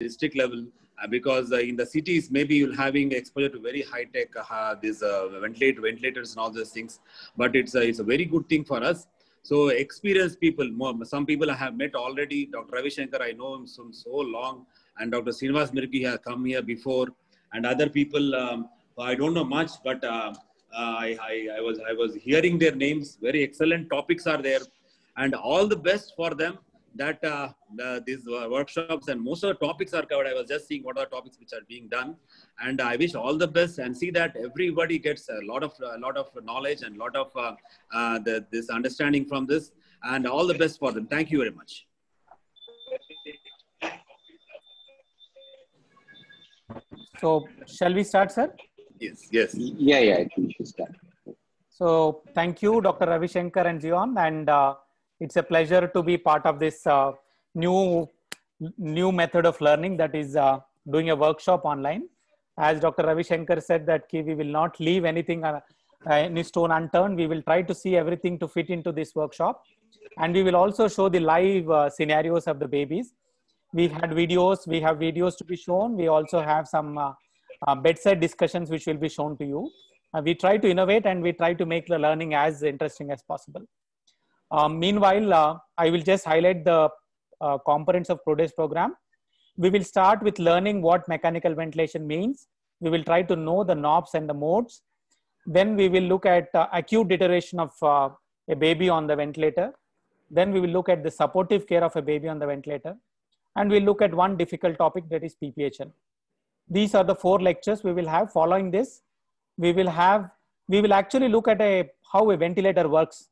district level uh, because uh, in the cities maybe you're having exposure to very high tech uh, these ventilator, ventilators and all those things but it's a, it's a very good thing for us so experienced people, some people I have met already. Dr. Ravi Shankar, I know him from so long, and Dr. Srinivas Mirki has come here before, and other people um, I don't know much, but uh, I, I, I, was I was hearing their names. Very excellent topics are there, and all the best for them that uh, the, these workshops and most of the topics are covered. I was just seeing what are the topics which are being done, and I wish all the best and see that everybody gets a lot of a lot of knowledge and lot of uh, uh, the, this understanding from this, and all the best for them. Thank you very much. So, shall we start, sir? Yes. Yes. Yeah. Yeah. I think we should start. So, thank you, Dr. Ravi Shankar and Jion, and. Uh, it's a pleasure to be part of this uh, new new method of learning that is uh, doing a workshop online. As Dr. Ravi Shankar said that we will not leave anything uh, any stone unturned. We will try to see everything to fit into this workshop. And we will also show the live uh, scenarios of the babies. We had videos, we have videos to be shown. We also have some uh, uh, bedside discussions which will be shown to you. Uh, we try to innovate and we try to make the learning as interesting as possible. Um, meanwhile, uh, I will just highlight the uh, components of today's program. We will start with learning what mechanical ventilation means. We will try to know the knobs and the modes. Then we will look at uh, acute deterioration of uh, a baby on the ventilator. Then we will look at the supportive care of a baby on the ventilator. And we'll look at one difficult topic that is PPHL. These are the four lectures we will have. Following this, we will have, we will actually look at a, how a ventilator works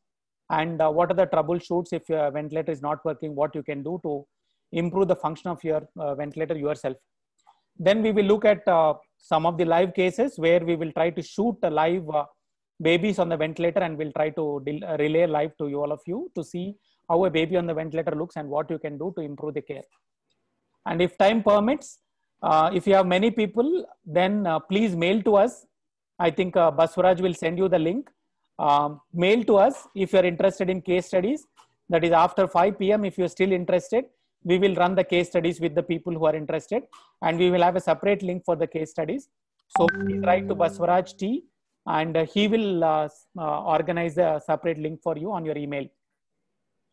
and uh, what are the troubleshoots if your ventilator is not working what you can do to improve the function of your uh, ventilator yourself then we will look at uh, some of the live cases where we will try to shoot live uh, babies on the ventilator and we'll try to uh, relay live to you all of you to see how a baby on the ventilator looks and what you can do to improve the care and if time permits uh, if you have many people then please mail to us i think uh, baswaraj will send you the link um, mail to us if you're interested in case studies. That is after 5 p.m. If you're still interested, we will run the case studies with the people who are interested and we will have a separate link for the case studies. So please write to Baswaraj T and uh, he will uh, uh, organize a separate link for you on your email.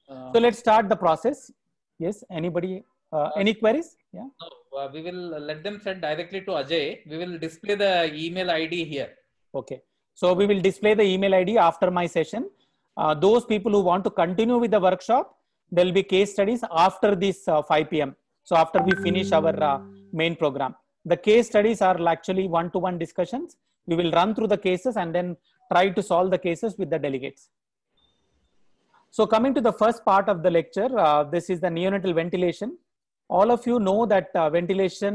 Uh, so let's start the process. Yes, anybody, uh, uh, any queries? Yeah. No, we will let them send directly to Ajay. We will display the email ID here. Okay. So we will display the email ID after my session. Uh, those people who want to continue with the workshop, there'll be case studies after this uh, 5 p.m. So after we finish our uh, main program, the case studies are actually one-to-one -one discussions. We will run through the cases and then try to solve the cases with the delegates. So coming to the first part of the lecture, uh, this is the neonatal ventilation. All of you know that uh, ventilation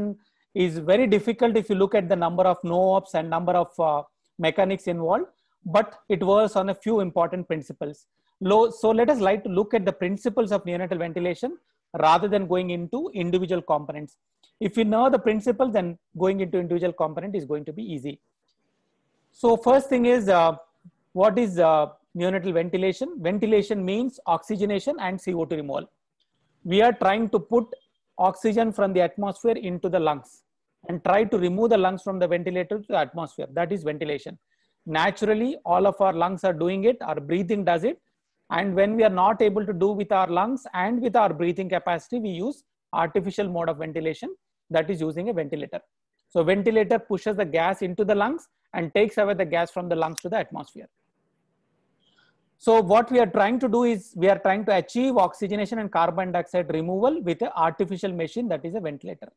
is very difficult if you look at the number of no-ops and number of uh, mechanics involved, but it works on a few important principles. So let us like to look at the principles of neonatal ventilation rather than going into individual components. If you know the principle, then going into individual component is going to be easy. So first thing is, uh, what is uh, neonatal ventilation? Ventilation means oxygenation and CO2 removal. We are trying to put oxygen from the atmosphere into the lungs and try to remove the lungs from the ventilator to the atmosphere. That is ventilation. Naturally, all of our lungs are doing it, our breathing does it. And when we are not able to do with our lungs and with our breathing capacity, we use artificial mode of ventilation that is using a ventilator. So ventilator pushes the gas into the lungs and takes away the gas from the lungs to the atmosphere. So what we are trying to do is we are trying to achieve oxygenation and carbon dioxide removal with an artificial machine that is a ventilator.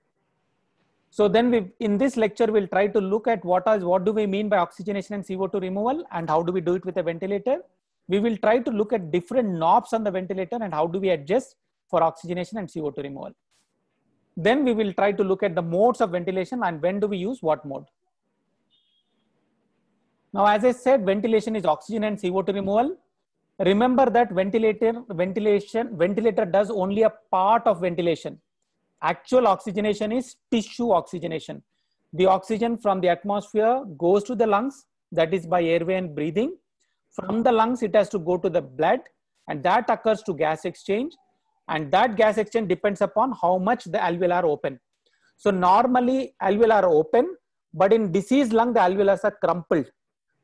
So then we, in this lecture, we'll try to look at what is, what do we mean by oxygenation and CO2 removal and how do we do it with a ventilator. We will try to look at different knobs on the ventilator and how do we adjust for oxygenation and CO2 removal. Then we will try to look at the modes of ventilation and when do we use what mode. Now, as I said, ventilation is oxygen and CO2 removal. Remember that ventilator, ventilation, ventilator does only a part of ventilation Actual oxygenation is tissue oxygenation. The oxygen from the atmosphere goes to the lungs, that is by airway and breathing. From the lungs, it has to go to the blood, and that occurs to gas exchange. And that gas exchange depends upon how much the alveoli are open. So normally alveoli are open, but in diseased lung, the alveoli are crumpled.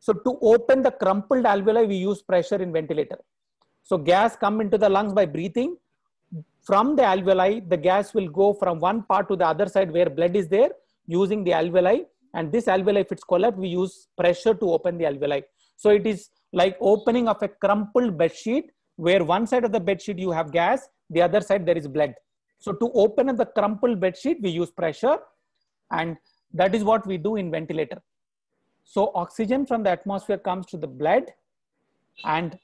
So to open the crumpled alveoli, we use pressure in ventilator. So gas come into the lungs by breathing from the alveoli, the gas will go from one part to the other side where blood is there using the alveoli. And this alveoli, if it's collapsed, we use pressure to open the alveoli. So it is like opening of a crumpled bed sheet where one side of the bed sheet you have gas, the other side there is blood. So to open up the crumpled bed sheet, we use pressure and that is what we do in ventilator. So oxygen from the atmosphere comes to the blood and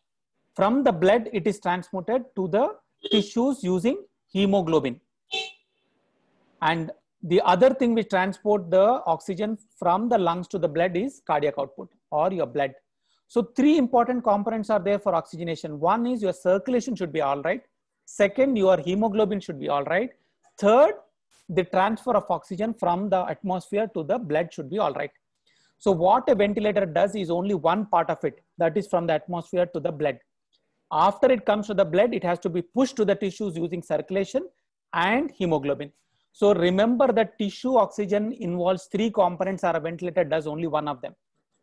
from the blood, it is transmitted to the tissues using hemoglobin. And the other thing which transport the oxygen from the lungs to the blood is cardiac output or your blood. So three important components are there for oxygenation. One is your circulation should be all right. Second, your hemoglobin should be all right. Third, the transfer of oxygen from the atmosphere to the blood should be all right. So what a ventilator does is only one part of it, that is from the atmosphere to the blood. After it comes to the blood, it has to be pushed to the tissues using circulation and hemoglobin. So remember that tissue oxygen involves three components Our ventilator does only one of them.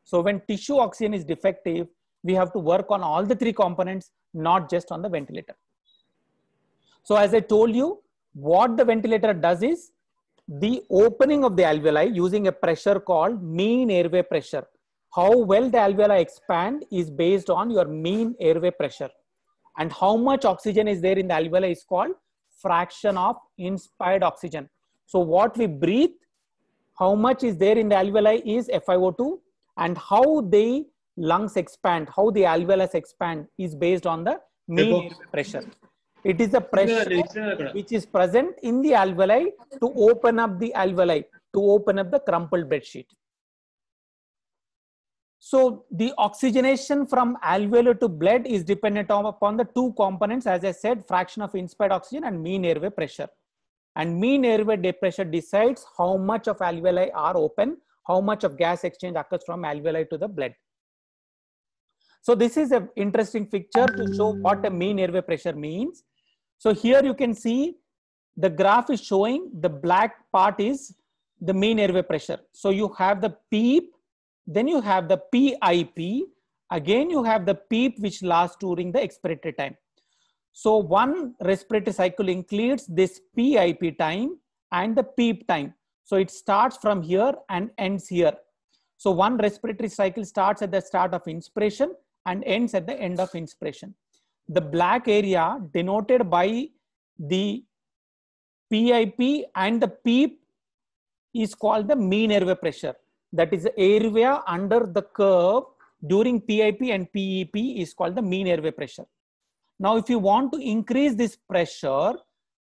So when tissue oxygen is defective, we have to work on all the three components, not just on the ventilator. So as I told you, what the ventilator does is the opening of the alveoli using a pressure called mean airway pressure. How well the alveoli expand is based on your mean airway pressure and how much oxygen is there in the alveoli is called fraction of inspired oxygen. So what we breathe, how much is there in the alveoli is FiO2 and how the lungs expand, how the alveolus expand is based on the mean pressure. It is the pressure which is present in the alveoli to open up the alveoli, to open up the crumpled bed sheet. So the oxygenation from alveolar to blood is dependent upon the two components, as I said, fraction of inspired oxygen and mean airway pressure. And mean airway pressure decides how much of alveoli are open, how much of gas exchange occurs from alveoli to the blood. So this is an interesting picture to show what a mean airway pressure means. So here you can see the graph is showing the black part is the mean airway pressure. So you have the PEEP then you have the PIP. Again, you have the PEEP which lasts during the expiratory time. So one respiratory cycle includes this PIP time and the PEEP time. So it starts from here and ends here. So one respiratory cycle starts at the start of inspiration and ends at the end of inspiration. The black area denoted by the PIP and the PEEP is called the mean airway pressure that is the area under the curve during PIP and PEP is called the mean airway pressure. Now, if you want to increase this pressure,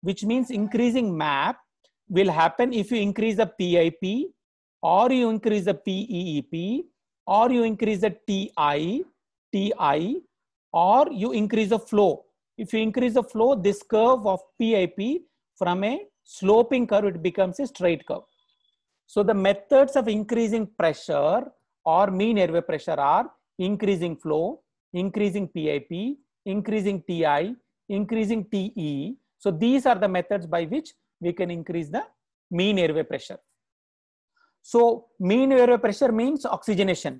which means increasing MAP will happen if you increase the PIP or you increase the PEEP or you increase the TI, TI or you increase the flow. If you increase the flow, this curve of PIP from a sloping curve, it becomes a straight curve. So the methods of increasing pressure or mean airway pressure are increasing flow, increasing PIP, increasing TI, increasing TE. So these are the methods by which we can increase the mean airway pressure. So mean airway pressure means oxygenation.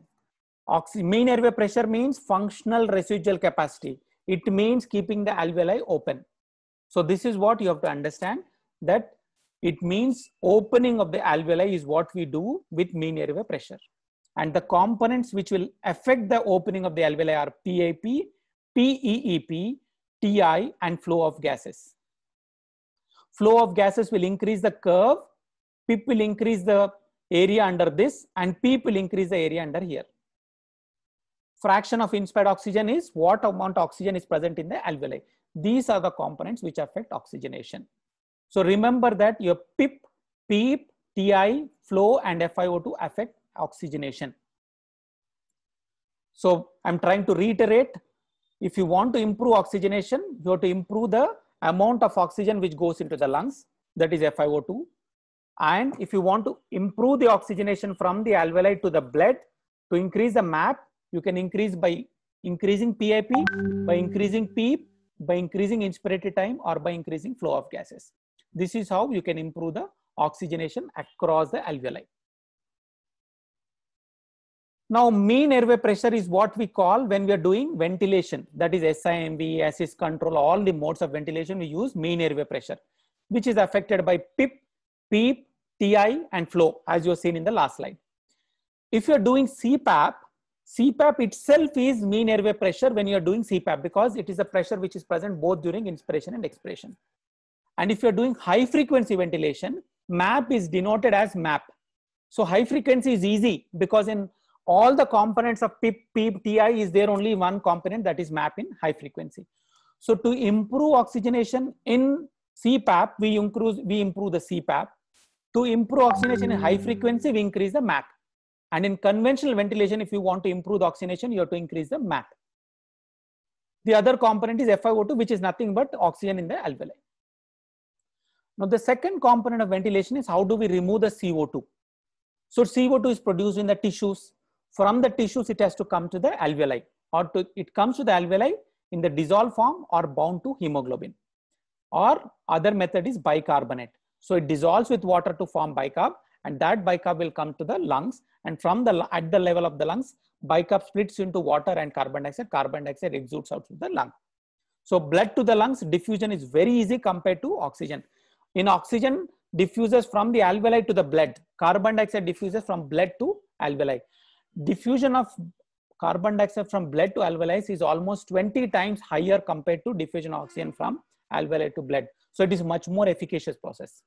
Oxy mean airway pressure means functional residual capacity. It means keeping the alveoli open. So this is what you have to understand that it means opening of the alveoli is what we do with mean airway pressure. And the components which will affect the opening of the alveoli are PAP, PEEP, TI, and flow of gases. Flow of gases will increase the curve, PIP will increase the area under this, and PEEP will increase the area under here. Fraction of inspired oxygen is what amount of oxygen is present in the alveoli. These are the components which affect oxygenation. So remember that your PIP, PEEP, TI, flow and FiO2 affect oxygenation. So I'm trying to reiterate, if you want to improve oxygenation, you have to improve the amount of oxygen which goes into the lungs, that is FiO2. And if you want to improve the oxygenation from the alveoli to the blood, to increase the MAP, you can increase by increasing PIP, by increasing PEEP, by increasing inspiratory time or by increasing flow of gases. This is how you can improve the oxygenation across the alveoli. Now, mean airway pressure is what we call when we are doing ventilation. That is SIMV, assist control, all the modes of ventilation we use mean airway pressure, which is affected by PIP, PEEP, TI and flow as you have seen in the last slide. If you are doing CPAP, CPAP itself is mean airway pressure when you are doing CPAP because it is a pressure which is present both during inspiration and expiration. And if you're doing high frequency ventilation, MAP is denoted as MAP. So high frequency is easy because in all the components of PIP, PIP, TI is there only one component that is MAP in high frequency. So to improve oxygenation in CPAP, we improve, we improve the CPAP. To improve oxygenation in high frequency, we increase the MAP. And in conventional ventilation, if you want to improve the oxygenation, you have to increase the MAP. The other component is FiO2, which is nothing but oxygen in the alveoli. Now, the second component of ventilation is how do we remove the CO2? So, CO2 is produced in the tissues. From the tissues, it has to come to the alveoli or to, it comes to the alveoli in the dissolved form or bound to hemoglobin. Or other method is bicarbonate. So, it dissolves with water to form bicarb and that bicarb will come to the lungs and from the at the level of the lungs bicarb splits into water and carbon dioxide carbon dioxide exudes out of the lung so blood to the lungs diffusion is very easy compared to oxygen in oxygen diffuses from the alveoli to the blood. Carbon dioxide diffuses from blood to alveoli. Diffusion of carbon dioxide from blood to alveoli is almost 20 times higher compared to diffusion of oxygen from alveoli to blood. So it is much more efficacious process.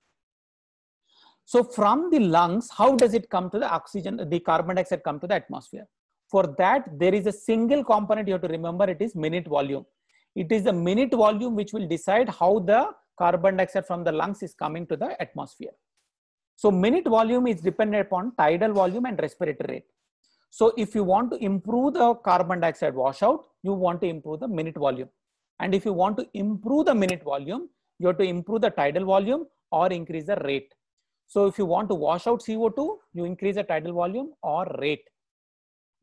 So from the lungs, how does it come to the oxygen, the carbon dioxide come to the atmosphere? For that, there is a single component you have to remember, it is minute volume. It is the minute volume which will decide how the carbon dioxide from the lungs is coming to the atmosphere. So minute volume is dependent upon tidal volume and respiratory rate. So if you want to improve the carbon dioxide washout, you want to improve the minute volume. And if you want to improve the minute volume, you have to improve the tidal volume or increase the rate. So if you want to wash out CO2, you increase the tidal volume or rate.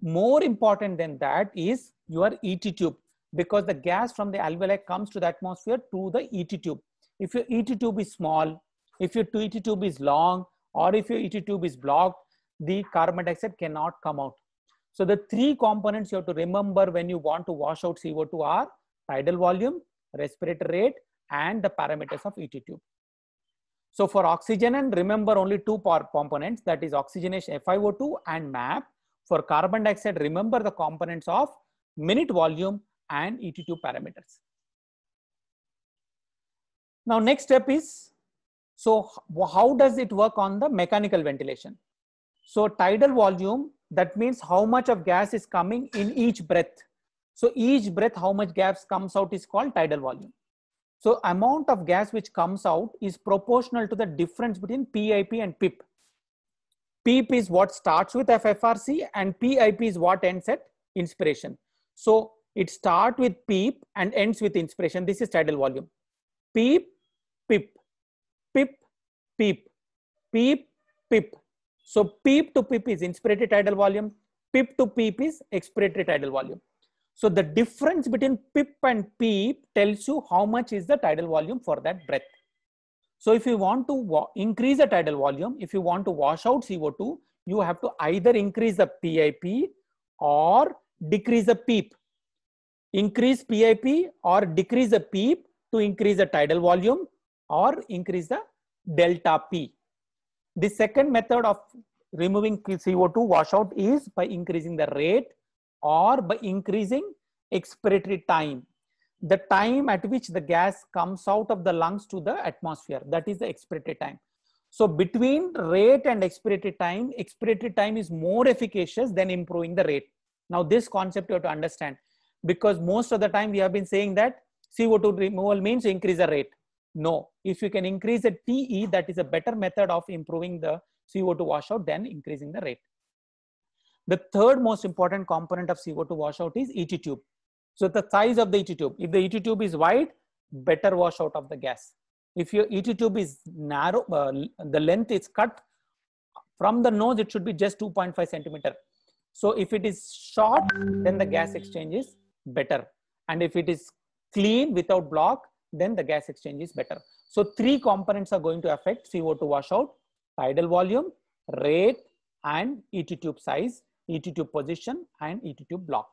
More important than that is your ET tube because the gas from the alveoli comes to the atmosphere through the ET tube if your ET tube is small, if your ET tube is long, or if your ET tube is blocked, the carbon dioxide cannot come out. So the three components you have to remember when you want to wash out CO2 are tidal volume, respirator rate, and the parameters of ET tube. So for oxygen and remember only two components that is oxygenation FiO2 and MAP. For carbon dioxide, remember the components of minute volume and ET tube parameters. Now next step is, so how does it work on the mechanical ventilation? So tidal volume, that means how much of gas is coming in each breath. So each breath, how much gas comes out is called tidal volume. So amount of gas which comes out is proportional to the difference between PIP and PIP. PIP is what starts with FFRC and PIP is what ends at inspiration. So it starts with PEEP and ends with inspiration. This is tidal volume. PEEP pip, pip, peep, peep, pip. So peep to pip is inspiratory tidal volume, pip to peep is expiratory tidal volume. So the difference between pip and peep tells you how much is the tidal volume for that breath. So if you want to increase the tidal volume, if you want to wash out CO2, you have to either increase the PIP or decrease the PEEP. Increase PIP or decrease the PEEP to increase the tidal volume or increase the delta P. The second method of removing CO2 washout is by increasing the rate or by increasing expiratory time. The time at which the gas comes out of the lungs to the atmosphere, that is the expiratory time. So between rate and expiratory time, expiratory time is more efficacious than improving the rate. Now this concept you have to understand because most of the time we have been saying that CO2 removal means increase the rate. No, if you can increase the TE, that is a better method of improving the CO2 washout than increasing the rate. The third most important component of CO2 washout is ET tube. So the size of the ET tube, if the ET tube is wide, better washout of the gas. If your ET tube is narrow, uh, the length is cut from the nose, it should be just 2.5 centimeter. So if it is short, then the gas exchange is better. And if it is clean without block, then the gas exchange is better. So three components are going to affect CO2 washout, tidal volume, rate, and ET tube size, ET tube position, and ET tube block.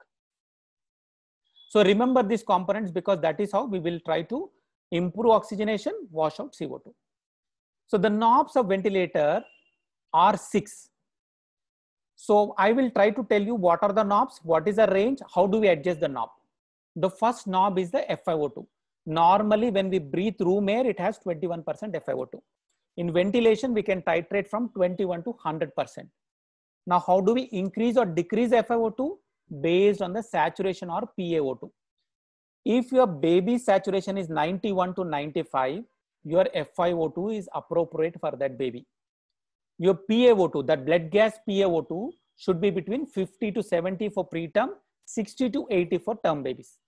So remember these components because that is how we will try to improve oxygenation, wash out CO2. So the knobs of ventilator are six. So I will try to tell you what are the knobs, what is the range, how do we adjust the knob. The first knob is the FiO2. Normally, when we breathe room air, it has 21% FiO2. In ventilation, we can titrate from 21 to 100%. Now, how do we increase or decrease FiO2? Based on the saturation or PaO2. If your baby saturation is 91 to 95, your FiO2 is appropriate for that baby. Your PaO2, that blood gas PaO2, should be between 50 to 70 for preterm, 60 to 80 for term babies.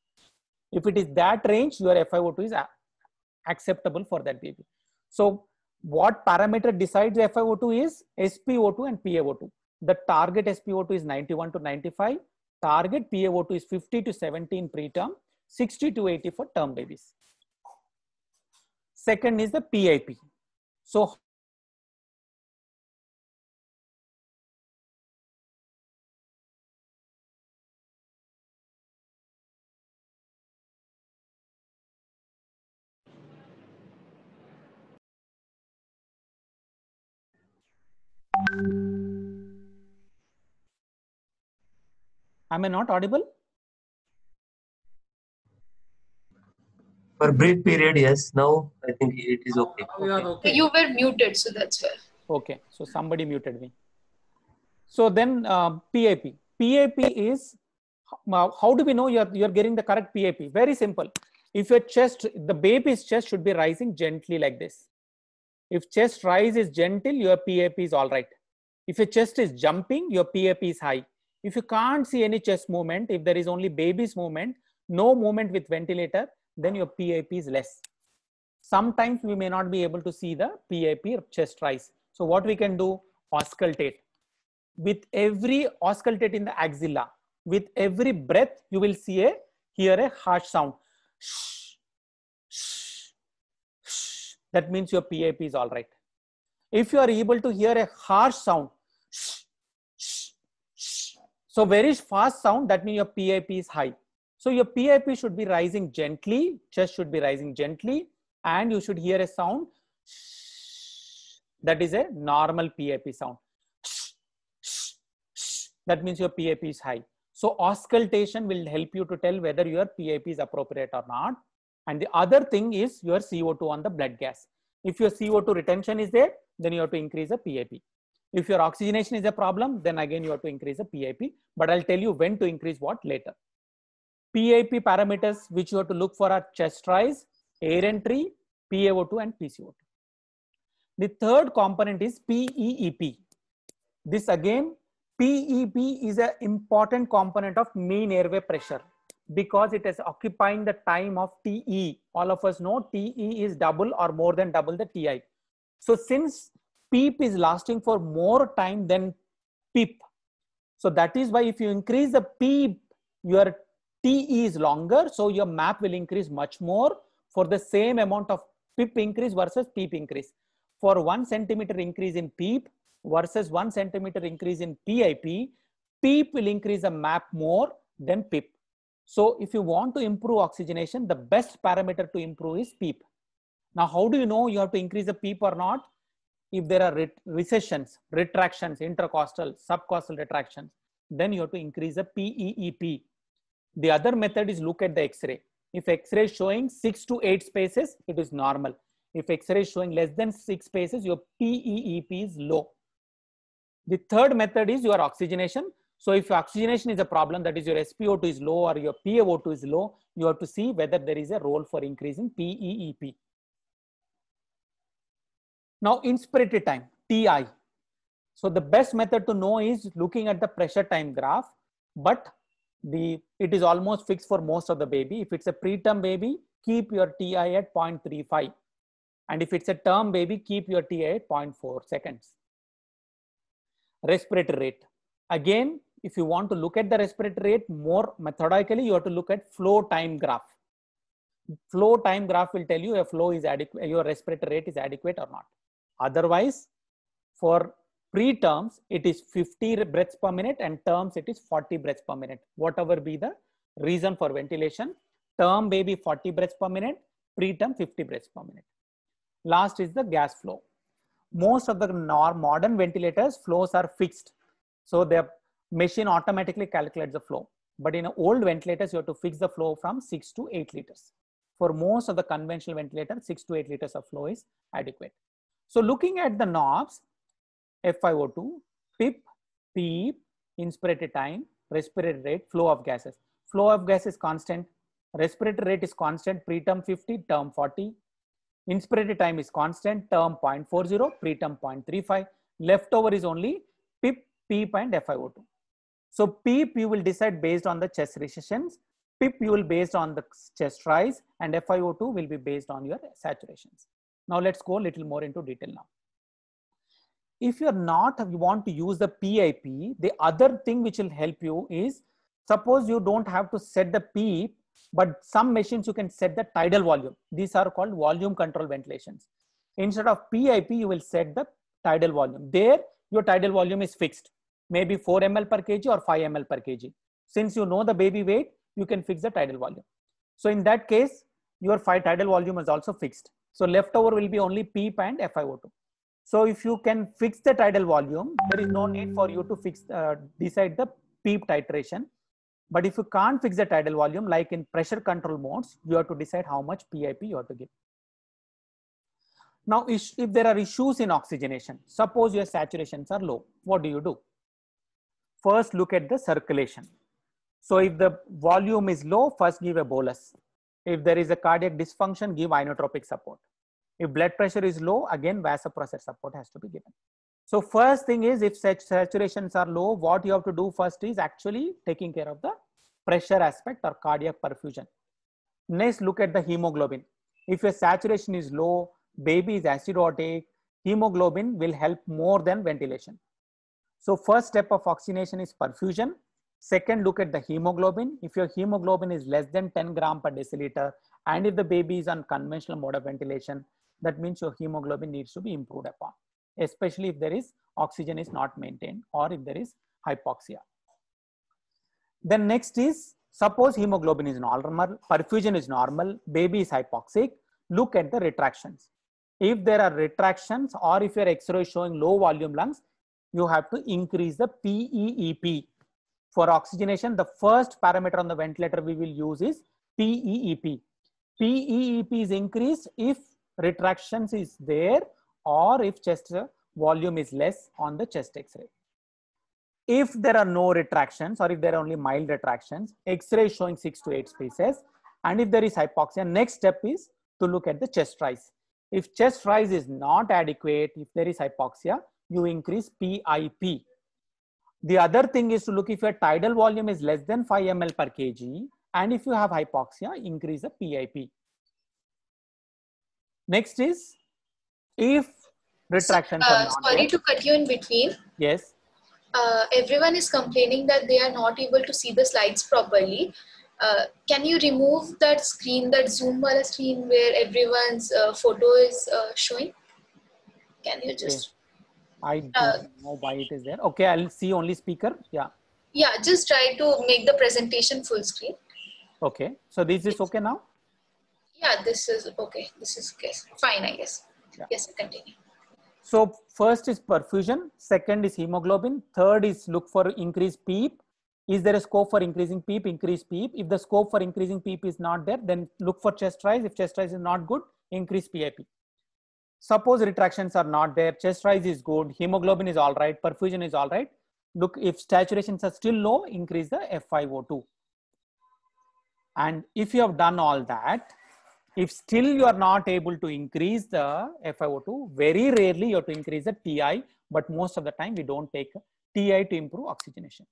If it is that range, your FiO2 is acceptable for that baby. So what parameter decides FiO2 is SpO2 and PaO2. The target SpO2 is 91 to 95. Target PaO2 is 50 to 17 preterm, 60 to 80 for term babies. Second is the PIP. So am i not audible for brief period yes now i think it is okay, okay. Are okay. you were muted so that's fair. okay so somebody muted me so then uh, pip pip is uh, how do we know you're you're getting the correct PAP? very simple if your chest the baby's chest should be rising gently like this if chest rise is gentle your PAP is all right if your chest is jumping your PAP is high if you can't see any chest movement, if there is only baby's movement, no movement with ventilator, then your PIP is less. Sometimes we may not be able to see the PIP or chest rise. So what we can do, auscultate. With every auscultate in the axilla, with every breath, you will see a hear a harsh sound. Shh, shh, shh. That means your PIP is all right. If you are able to hear a harsh sound, so very fast sound, that means your PIP is high. So your PIP should be rising gently, chest should be rising gently, and you should hear a sound. That is a normal PIP sound. That means your PIP is high. So auscultation will help you to tell whether your PIP is appropriate or not. And the other thing is your CO2 on the blood gas. If your CO2 retention is there, then you have to increase the PIP. If your oxygenation is a problem, then again you have to increase the PIP, but I'll tell you when to increase what later. PIP parameters which you have to look for are chest rise, air entry, PaO2 and PCO2. The third component is PEEP. This again, PEEP is an important component of mean airway pressure because it is occupying the time of TE. All of us know TE is double or more than double the TI. So since peep is lasting for more time than peep. So that is why if you increase the peep, your TE is longer. So your map will increase much more for the same amount of pip increase versus peep increase. For one centimeter increase in peep versus one centimeter increase in PIP, peep will increase the map more than pip. So if you want to improve oxygenation, the best parameter to improve is PEEP. Now, how do you know you have to increase the PEEP or not? if there are recessions, retractions, intercostal, subcostal retractions, then you have to increase the PEEP. The other method is look at the X-ray. If X-ray is showing six to eight spaces, it is normal. If X-ray is showing less than six spaces, your PEEP is low. The third method is your oxygenation. So if oxygenation is a problem, that is your SpO2 is low or your PaO2 is low, you have to see whether there is a role for increasing PEEP. Now inspiratory time, TI. So the best method to know is looking at the pressure time graph, but the it is almost fixed for most of the baby. If it's a preterm baby, keep your TI at 0.35. And if it's a term baby, keep your TI at 0.4 seconds. Respiratory rate. Again, if you want to look at the respiratory rate more methodically, you have to look at flow time graph. Flow time graph will tell you if flow is adequate, your respiratory rate is adequate or not. Otherwise, for pre-terms, it is 50 breaths per minute and terms it is 40 breaths per minute. Whatever be the reason for ventilation, term may be 40 breaths per minute, preterm 50 breaths per minute. Last is the gas flow. Most of the modern ventilators flows are fixed. So the machine automatically calculates the flow. But in old ventilators, you have to fix the flow from 6 to 8 liters. For most of the conventional ventilator, 6 to 8 liters of flow is adequate. So looking at the knobs, FiO2, PIP, PEEP, inspiratory time, respiratory rate, flow of gases. Flow of gas is constant. Respiratory rate is constant, preterm 50, term 40. Inspiratory time is constant, term 0.40, preterm 0.35. Leftover is only PIP, PEEP and FiO2. So PEEP you will decide based on the chest recessions. PIP you will based on the chest rise and FiO2 will be based on your saturations. Now let's go a little more into detail now. If you're not, you want to use the PIP, the other thing which will help you is, suppose you don't have to set the P, but some machines you can set the tidal volume. These are called volume control ventilations. Instead of PIP, you will set the tidal volume. There, your tidal volume is fixed, maybe 4 ml per kg or 5 ml per kg. Since you know the baby weight, you can fix the tidal volume. So in that case, your five tidal volume is also fixed. So leftover will be only PEEP and FiO2. So if you can fix the tidal volume, there is no need for you to fix, uh, decide the PEEP titration. But if you can't fix the tidal volume, like in pressure control modes, you have to decide how much PIP you have to give. Now, if there are issues in oxygenation, suppose your saturations are low, what do you do? First, look at the circulation. So if the volume is low, first give a bolus. If there is a cardiac dysfunction, give inotropic support. If blood pressure is low, again vasopressor support has to be given. So first thing is if such saturations are low, what you have to do first is actually taking care of the pressure aspect or cardiac perfusion. Next, look at the hemoglobin. If your saturation is low, baby is acidotic, hemoglobin will help more than ventilation. So first step of oxygenation is perfusion. Second, look at the hemoglobin. If your hemoglobin is less than 10 gram per deciliter, and if the baby is on conventional mode of ventilation, that means your hemoglobin needs to be improved upon, especially if there is oxygen is not maintained or if there is hypoxia. Then next is, suppose hemoglobin is normal, perfusion is normal, baby is hypoxic, look at the retractions. If there are retractions or if your X-ray is showing low volume lungs, you have to increase the PEEP for oxygenation, the first parameter on the ventilator we will use is PEEP. PEEP is increased if retractions is there or if chest volume is less on the chest x-ray. If there are no retractions or if there are only mild retractions, x-ray is showing six to eight spaces. And if there is hypoxia, next step is to look at the chest rise. If chest rise is not adequate, if there is hypoxia, you increase PIP, the other thing is to look if your tidal volume is less than 5 ml per kg and if you have hypoxia, increase the PIP. Next is if retraction. So, uh, sorry to cut you in between. Yes. Uh, everyone is complaining that they are not able to see the slides properly. Uh, can you remove that screen, that Zoom screen where everyone's uh, photo is uh, showing? Can you just? I uh, don't uh, know why it is there. Okay, I'll see only speaker. Yeah. Yeah, just try to make the presentation full screen. Okay, so this is okay now? Yeah, this is okay. This is okay. Fine, I guess. Yeah. Yes, continue. So first is perfusion, second is hemoglobin, third is look for increased PEEP. Is there a scope for increasing PEEP? Increase PEEP. If the scope for increasing PEEP is not there, then look for chest rise. If chest rise is not good, increase PIP. Suppose retractions are not there, chest rise is good, hemoglobin is all right, perfusion is all right. Look, if saturations are still low, increase the FiO2. And if you have done all that, if still you are not able to increase the FiO2, very rarely you have to increase the TI, but most of the time we don't take TI to improve oxygenation.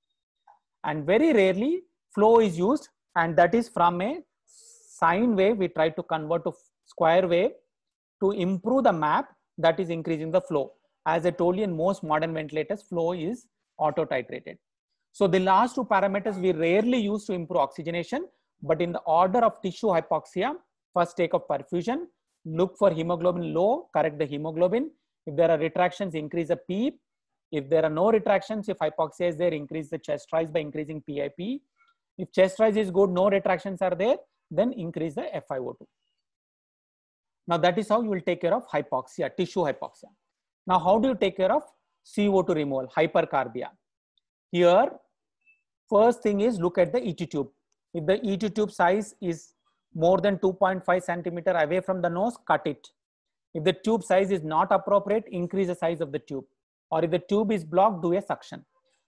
And very rarely flow is used and that is from a sine wave we try to convert to square wave to improve the map that is increasing the flow. As I told you in most modern ventilators, flow is auto titrated. So the last two parameters we rarely use to improve oxygenation, but in the order of tissue hypoxia, first take of perfusion, look for hemoglobin low, correct the hemoglobin. If there are retractions, increase the PEEP. If there are no retractions, if hypoxia is there, increase the chest rise by increasing PIP. If chest rise is good, no retractions are there, then increase the FiO2. Now that is how you will take care of hypoxia, tissue hypoxia. Now how do you take care of CO2 removal, hypercarbia? Here, first thing is look at the ET tube. If the ET tube size is more than 2.5 centimeter away from the nose, cut it. If the tube size is not appropriate, increase the size of the tube. Or if the tube is blocked, do a suction.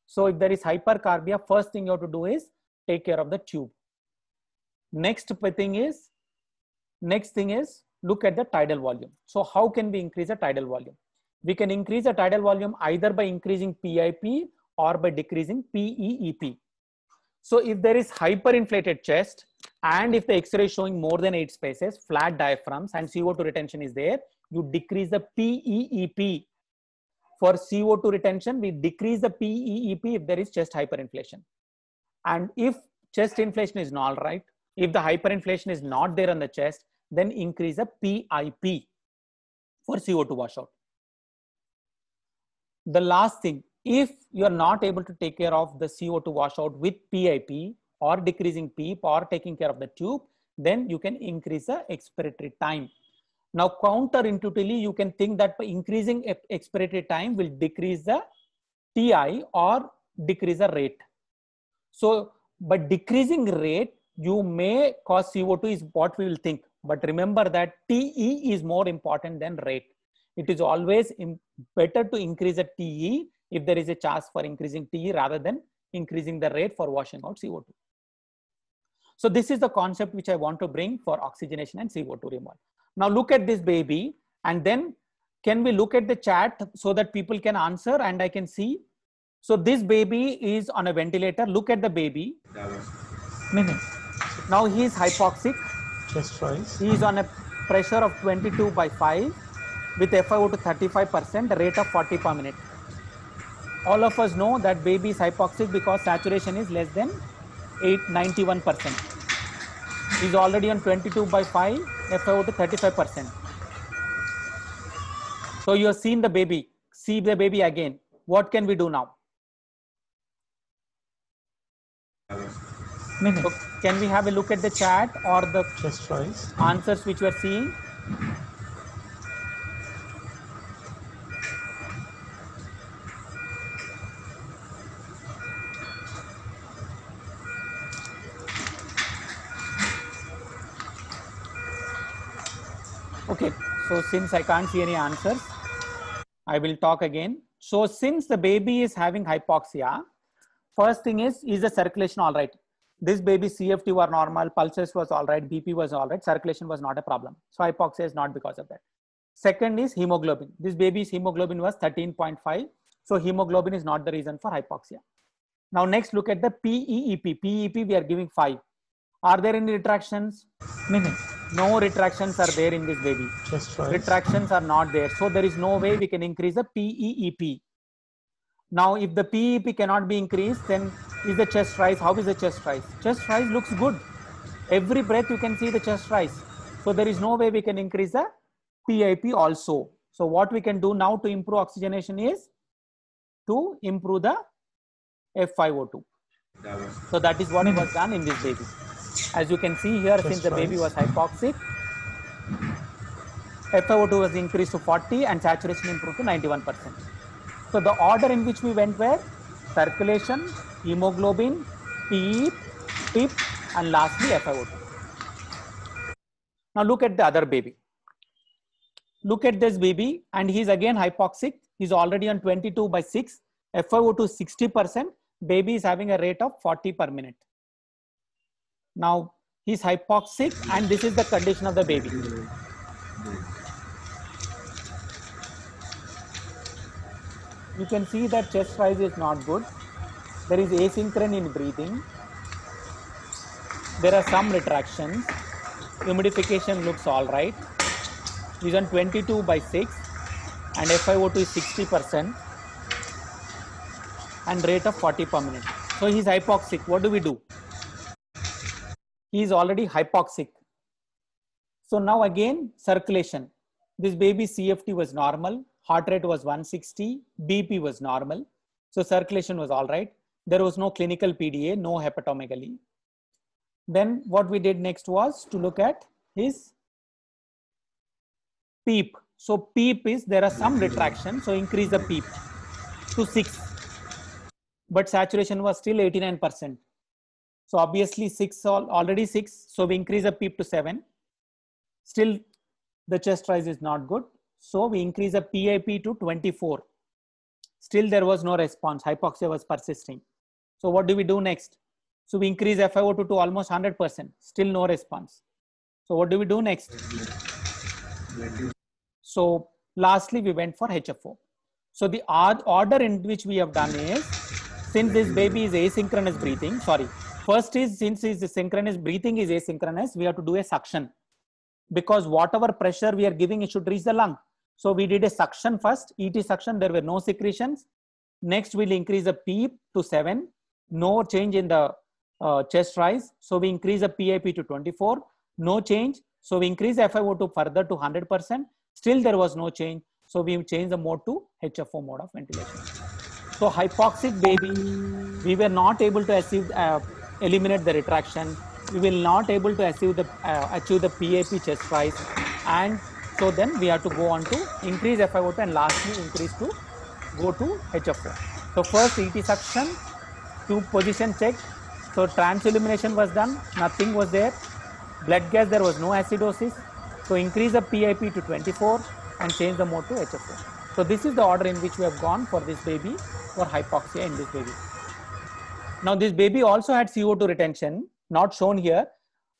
So if there is hypercarbia, first thing you have to do is take care of the tube. Next thing is, next thing is look at the tidal volume. So how can we increase the tidal volume? We can increase the tidal volume either by increasing PIP or by decreasing PEEP. So if there is hyperinflated chest and if the X-ray is showing more than eight spaces, flat diaphragms and CO2 retention is there, you decrease the PEEP. For CO2 retention, we decrease the PEEP if there is chest hyperinflation. And if chest inflation is not right, if the hyperinflation is not there on the chest, then increase the PIP for CO2 washout. The last thing, if you are not able to take care of the CO2 washout with PIP or decreasing PEEP or taking care of the tube, then you can increase the expiratory time. Now, counterintuitively, you can think that by increasing expiratory time will decrease the TI or decrease the rate. So, by decreasing rate, you may cause CO2 is what we will think. But remember that TE is more important than rate. It is always better to increase a TE if there is a chance for increasing TE rather than increasing the rate for washing out CO2. So this is the concept which I want to bring for oxygenation and CO2 removal. Now look at this baby and then can we look at the chat so that people can answer and I can see? So this baby is on a ventilator. Look at the baby. Now he is hypoxic chest rise. He is on a pressure of 22 by 5 with FiO2 35% rate of 40 per minute. All of us know that baby is hypoxic because saturation is less than 8 91%. He is already on 22 by 5 FiO2 35%. So you have seen the baby. See the baby again. What can we do now? Okay. Can we have a look at the chat or the answers which we are seeing? Okay, so since I can't see any answers, I will talk again. So since the baby is having hypoxia, first thing is, is the circulation all right? this baby CFT were normal, pulses was all right, BP was all right, circulation was not a problem. So hypoxia is not because of that. Second is hemoglobin. This baby's hemoglobin was 13.5. So hemoglobin is not the reason for hypoxia. Now next look at the PEEP. PEEP we are giving 5. Are there any retractions? No, no. retractions are there in this baby. Just Retractions are not there. So there is no way we can increase the PEEP. Now, if the PEP cannot be increased, then is the chest rise? How is the chest rise? Chest rise looks good. Every breath you can see the chest rise. So there is no way we can increase the PIP also. So what we can do now to improve oxygenation is to improve the F5O2. So that is what was done in this baby. As you can see here, since the baby was hypoxic, f 2 was increased to 40 and saturation improved to 91%. So the order in which we went were circulation, hemoglobin, PEEP, PIP, and lastly FiO2. Now look at the other baby. Look at this baby, and he's again hypoxic. He's already on 22 by 6. FiO2 60%. Baby is having a rate of 40 per minute. Now he's hypoxic, and this is the condition of the baby. you can see that chest rise is not good. There is asynchrony in breathing. There are some retractions. Humidification looks all right. He's on 22 by 6 and FiO2 is 60% and rate of 40 per minute. So he's hypoxic. What do we do? He is already hypoxic. So now again, circulation. This baby CFT was normal heart rate was 160, BP was normal. So circulation was all right. There was no clinical PDA, no hepatomegaly. Then what we did next was to look at his PEEP. So PEEP is there are some retraction. So increase the PEEP to 6. But saturation was still 89%. So obviously 6 already 6. So we increase the PEEP to 7. Still the chest rise is not good. So we increase the PAP to 24. Still there was no response. Hypoxia was persisting. So what do we do next? So we increase FiO2 to almost 100%. Still no response. So what do we do next? So lastly, we went for HFO. So the order in which we have done is, since this baby is asynchronous breathing, sorry, first is since is synchronous breathing is asynchronous, we have to do a suction because whatever pressure we are giving, it should reach the lung. So we did a suction first, ET suction, there were no secretions. Next, we'll increase the PEEP to 7, no change in the uh, chest rise. So we increase the PIP to 24, no change. So we increase FiO2 further to 100%. Still there was no change. So we change the mode to HFO mode of ventilation. So hypoxic baby, we were not able to achieve, uh, eliminate the retraction. We will not able to achieve the, uh, achieve the PAP chest rise. And so then we have to go on to increase FiO2 and lastly increase to go to HFO. So first ET suction, tube position check. So trans was done, nothing was there. Blood gas, there was no acidosis. So increase the PIP to 24 and change the mode to HFO. So this is the order in which we have gone for this baby for hypoxia in this baby. Now this baby also had CO2 retention, not shown here,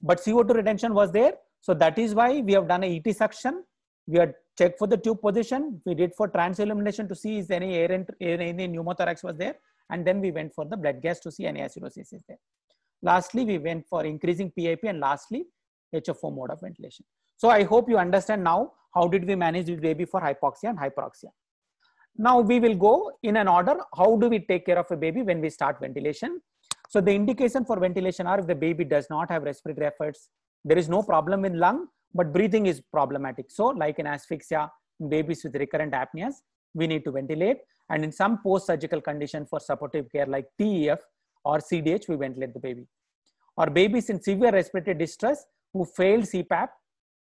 but CO2 retention was there. So that is why we have done a ET suction we had checked for the tube position. We did for trans to see is any air, air any pneumothorax was there. And then we went for the blood gas to see any acidosis is there. Lastly, we went for increasing PIP and lastly, HFO mode of ventilation. So I hope you understand now how did we manage the baby for hypoxia and hyperoxia. Now we will go in an order. How do we take care of a baby when we start ventilation? So the indication for ventilation are if the baby does not have respiratory efforts, there is no problem in lung, but breathing is problematic. So like in asphyxia, babies with recurrent apneas, we need to ventilate. And in some post-surgical condition for supportive care like TEF or CDH, we ventilate the baby. Or babies in severe respiratory distress who failed CPAP,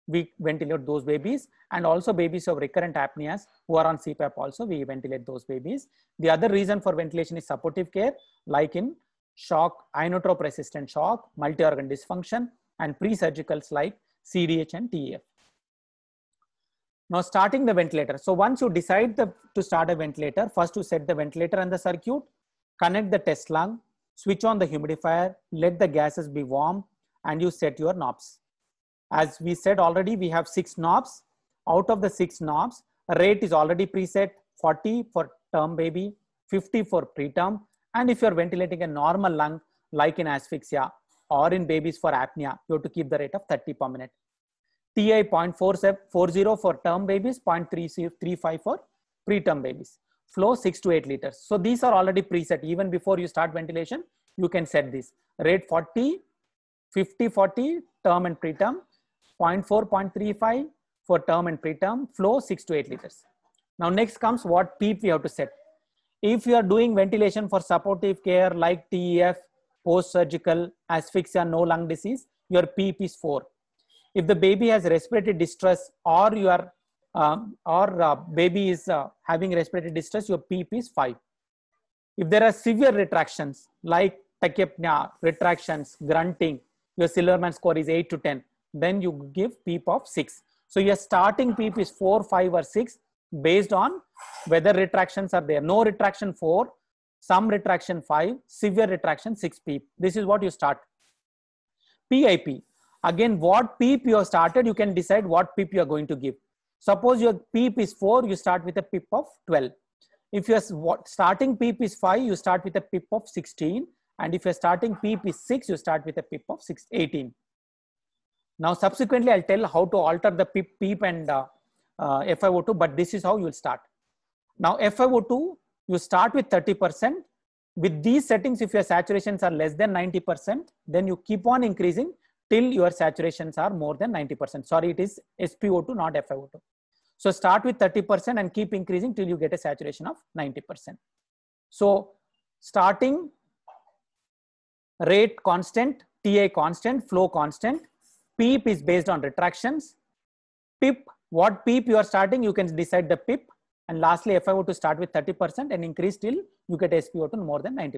we ventilate those babies. And also babies of recurrent apneas who are on CPAP also, we ventilate those babies. The other reason for ventilation is supportive care, like in shock, inotrope resistant shock, multi-organ dysfunction, and pre-surgicals like CDH and TEF. Now starting the ventilator. So once you decide the, to start a ventilator, first you set the ventilator and the circuit, connect the test lung, switch on the humidifier, let the gases be warm, and you set your knobs. As we said already, we have six knobs. Out of the six knobs, rate is already preset 40 for term baby, 50 for preterm. And if you're ventilating a normal lung, like in asphyxia, or in babies for apnea, you have to keep the rate of 30 per minute. TI 0.40 for term babies, 0.35 for preterm babies. Flow 6 to 8 liters. So these are already preset. Even before you start ventilation, you can set this. Rate 40, 50, 40, term and preterm, 0.4, 0.35 for term and preterm, flow 6 to 8 liters. Now next comes what PEEP we have to set. If you are doing ventilation for supportive care like TEF, post-surgical asphyxia, no lung disease, your PEP is 4. If the baby has respiratory distress or your um, or uh, baby is uh, having respiratory distress, your PEP is 5. If there are severe retractions like tachypnea, retractions, grunting, your Silverman score is 8 to 10, then you give PEP of 6. So your starting PEP is 4, 5 or 6 based on whether retractions are there. No retraction 4, some retraction 5, severe retraction 6P. This is what you start. PIP. Again, what PIP you have started, you can decide what PIP you are going to give. Suppose your PIP is 4, you start with a PIP of 12. If your starting PIP is 5, you start with a PIP of 16. And if your starting PIP is 6, you start with a PIP of 6, 18. Now, subsequently, I'll tell how to alter the PIP, PIP and uh, uh, FiO2, but this is how you will start. Now, FiO2 you start with 30%. With these settings, if your saturations are less than 90%, then you keep on increasing till your saturations are more than 90%. Sorry, it is SpO2, not FiO2. So start with 30% and keep increasing till you get a saturation of 90%. So starting rate constant, TA constant, flow constant, PEEP is based on retractions. PIP, what PEEP you are starting, you can decide the PIP. And lastly, FiO2 to start with 30% and increase till you get SpO2 more than 90%.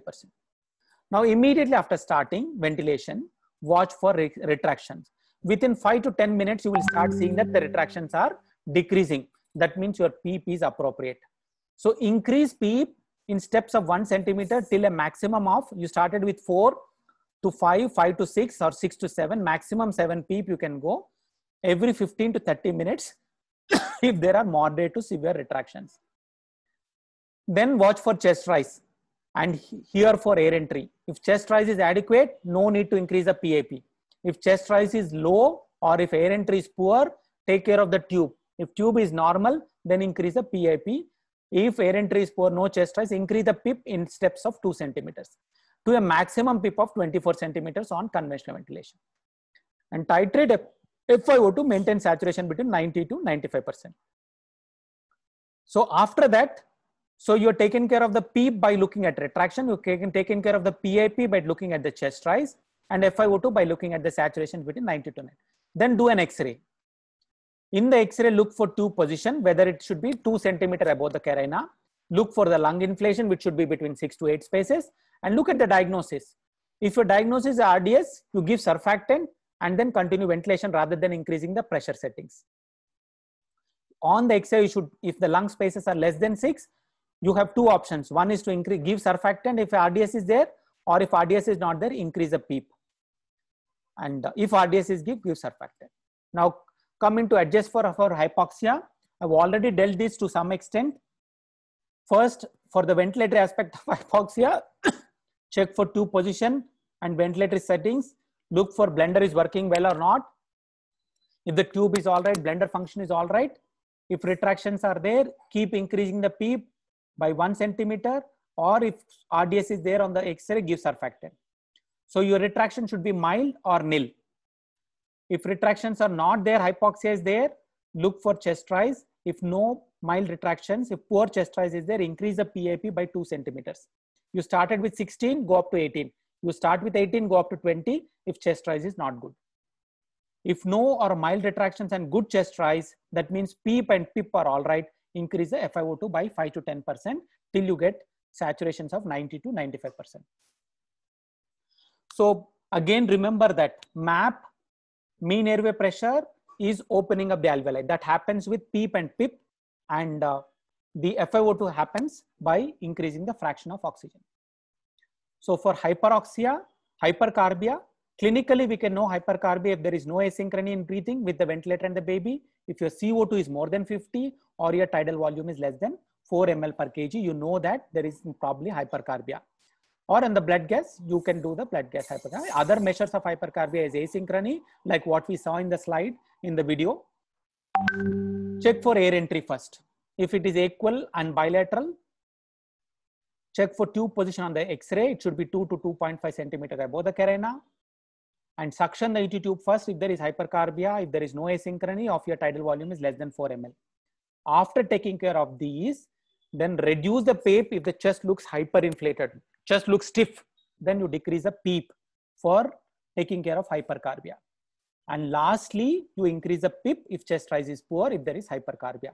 Now, immediately after starting ventilation, watch for re retractions. Within 5 to 10 minutes, you will start seeing that the retractions are decreasing. That means your PEEP is appropriate. So increase PEEP in steps of 1 centimeter till a maximum of, you started with 4 to 5, 5 to 6 or 6 to 7, maximum 7 PEEP you can go every 15 to 30 minutes if there are moderate to severe retractions. Then watch for chest rise and here for air entry. If chest rise is adequate, no need to increase the PAP. If chest rise is low or if air entry is poor, take care of the tube. If tube is normal, then increase the PIP. If air entry is poor, no chest rise, increase the PIP in steps of 2 centimeters to a maximum PIP of 24 centimeters on conventional ventilation. And titrate FiO2 maintains saturation between 90 to 95%. So after that, so you're taken care of the P by looking at retraction, you're taking care of the PIP by looking at the chest rise and FiO2 by looking at the saturation between 90 to 90. Then do an X-ray. In the X-ray, look for two position, whether it should be two centimeter above the carina. Look for the lung inflation, which should be between six to eight spaces and look at the diagnosis. If your diagnosis is RDS, you give surfactant and then continue ventilation rather than increasing the pressure settings. On the exhale, you should, if the lung spaces are less than six, you have two options. One is to increase, give surfactant if RDS is there, or if RDS is not there, increase the PEEP. And if RDS is give, give surfactant. Now coming to adjust for, for hypoxia. I've already dealt this to some extent. First, for the ventilatory aspect of hypoxia, check for two position and ventilatory settings look for blender is working well or not if the tube is all right blender function is all right if retractions are there keep increasing the peep by one centimeter or if rds is there on the x-ray give surfactant so your retraction should be mild or nil if retractions are not there hypoxia is there look for chest rise if no mild retractions if poor chest rise is there increase the pip by 2 centimeters you started with 16 go up to 18 you start with 18, go up to 20 if chest rise is not good. If no or mild retractions and good chest rise, that means PEEP and PIP are all right. Increase the FiO2 by 5 to 10% till you get saturations of 90 to 95%. So again, remember that MAP, mean airway pressure, is opening up the alveoli. That happens with PEEP and PIP and uh, the FiO2 happens by increasing the fraction of oxygen. So for hyperoxia, hypercarbia, clinically we can know hypercarbia if there is no asynchrony in breathing with the ventilator and the baby. If your CO2 is more than 50 or your tidal volume is less than 4 ml per kg, you know that there is probably hypercarbia. Or in the blood gas, you can do the blood gas hypercarbia. Other measures of hypercarbia is asynchrony, like what we saw in the slide in the video. Check for air entry first. If it is equal and bilateral, Check for tube position on the X-ray. It should be 2 to 2.5 centimeter above the carina. And suction the ET tube first if there is hypercarbia, if there is no asynchrony of your tidal volume is less than 4 ml. After taking care of these, then reduce the PAPE if the chest looks hyperinflated, chest looks stiff, then you decrease the PEEP for taking care of hypercarbia. And lastly, you increase the PIP if chest rise is poor, if there is hypercarbia.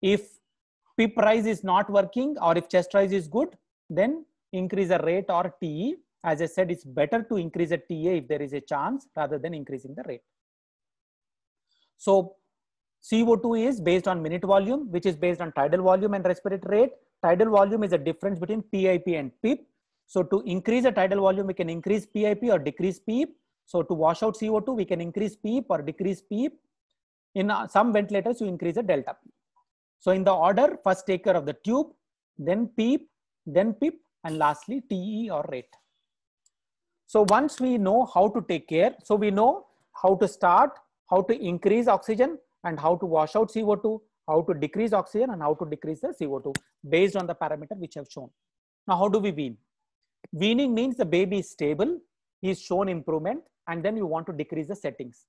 If PIP rise is not working or if chest rise is good, then increase the rate or TE. As I said, it's better to increase the TA if there is a chance rather than increasing the rate. So CO2 is based on minute volume, which is based on tidal volume and respiratory rate. Tidal volume is a difference between PIP and PIP. So to increase the tidal volume, we can increase PIP or decrease PIP. So to wash out CO2, we can increase PIP or decrease PIP. In uh, some ventilators, you increase the delta So in the order, first take care of the tube, then PEEP, then PIP, and lastly TE or rate. So once we know how to take care, so we know how to start, how to increase oxygen and how to wash out CO2, how to decrease oxygen and how to decrease the CO2 based on the parameter which I've shown. Now, how do we wean? Weaning means the baby is stable, is shown improvement and then you want to decrease the settings.